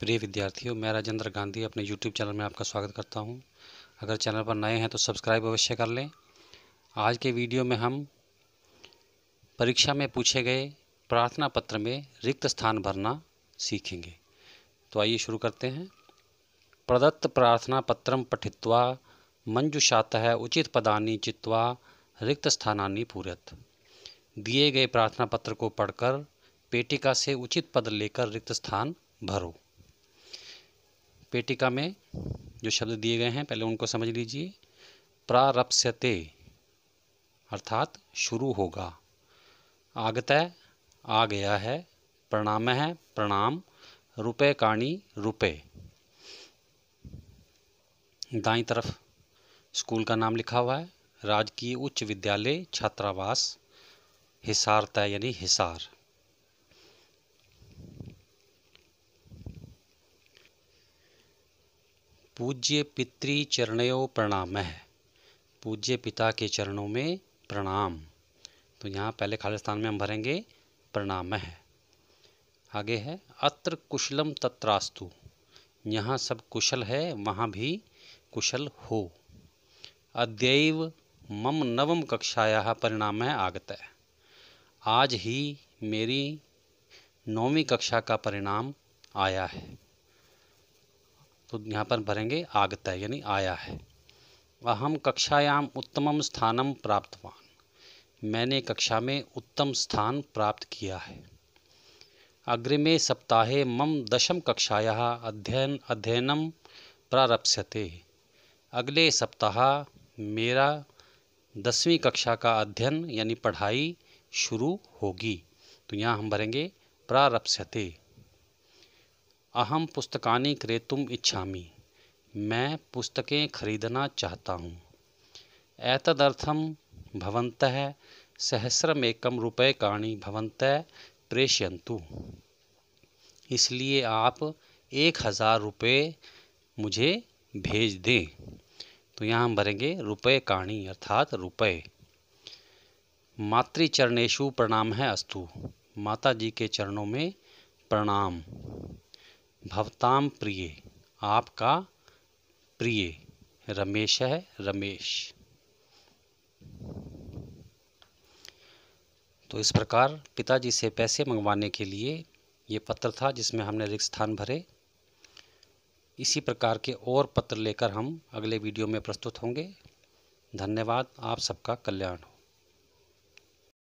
प्रिय विद्यार्थियों मैं राजेंद्र गांधी अपने यूट्यूब चैनल में आपका स्वागत करता हूं। अगर चैनल पर नए हैं तो सब्सक्राइब अवश्य कर लें आज के वीडियो में हम परीक्षा में पूछे गए प्रार्थना पत्र में रिक्त स्थान भरना सीखेंगे तो आइए शुरू करते हैं प्रदत्त प्रार्थना पत्रम पठित्वा मंजुषातः उचित पदानी चित्वा रिक्त स्थानानी पूरत दिए गए प्रार्थना पत्र को पढ़कर पेटिका से उचित पद लेकर रिक्त स्थान भरो पेटिका में जो शब्द दिए गए हैं पहले उनको समझ लीजिए प्रारप्स्यते अर्थात शुरू होगा आगत आ गया है प्रणाम है प्रणाम रुपये काणी रुपये दाई तरफ स्कूल का नाम लिखा हुआ है राजकीय उच्च विद्यालय छात्रावास हिसार तय यानी हिसार पूज्य चरणयो प्रणाम है पूज्य पिता के चरणों में प्रणाम तो यहाँ पहले खालिस्तान में हम भरेंगे प्रणाम है आगे है अत्र कुशलम तत्रास्तु यहाँ सब कुशल है वहाँ भी कुशल हो अद्यव मम नवम कक्षाया परिणाम है आगत है आज ही मेरी नौवीं कक्षा का परिणाम आया है तो यहाँ पर भरेंगे आगता यानी आया है अहम कक्षायाम उत्तम स्थानम प्राप्तवान मैंने कक्षा में उत्तम स्थान प्राप्त किया है अग्रिमे सप्ताहे मम दशम कक्षाया अध्ययन अध्ययनम प्रारप्स्यते अगले सप्ताह मेरा दसवीं कक्षा का अध्ययन यानी पढ़ाई शुरू होगी तो यहाँ हम भरेंगे प्रारप्स्यते अहम पुस्तका क्रेतुम् इच्छामि मैं पुस्तकें खरीदना चाहता हूँ भवंत सहस्रमेक रुपये रूप्यकाणि भवंत प्रेषयन्तु इसलिए आप एक हज़ार रुपये मुझे भेज दें तो यहाँ हम भरेंगे रुपये काणी अर्थात रुपये मातृचरणेशु प्रणाम है अस्तु माता जी के चरणों में प्रणाम भवताम प्रिय आपका प्रिय रमेश है रमेश तो इस प्रकार पिताजी से पैसे मंगवाने के लिए ये पत्र था जिसमें हमने रिक्त स्थान भरे इसी प्रकार के और पत्र लेकर हम अगले वीडियो में प्रस्तुत होंगे धन्यवाद आप सबका कल्याण हो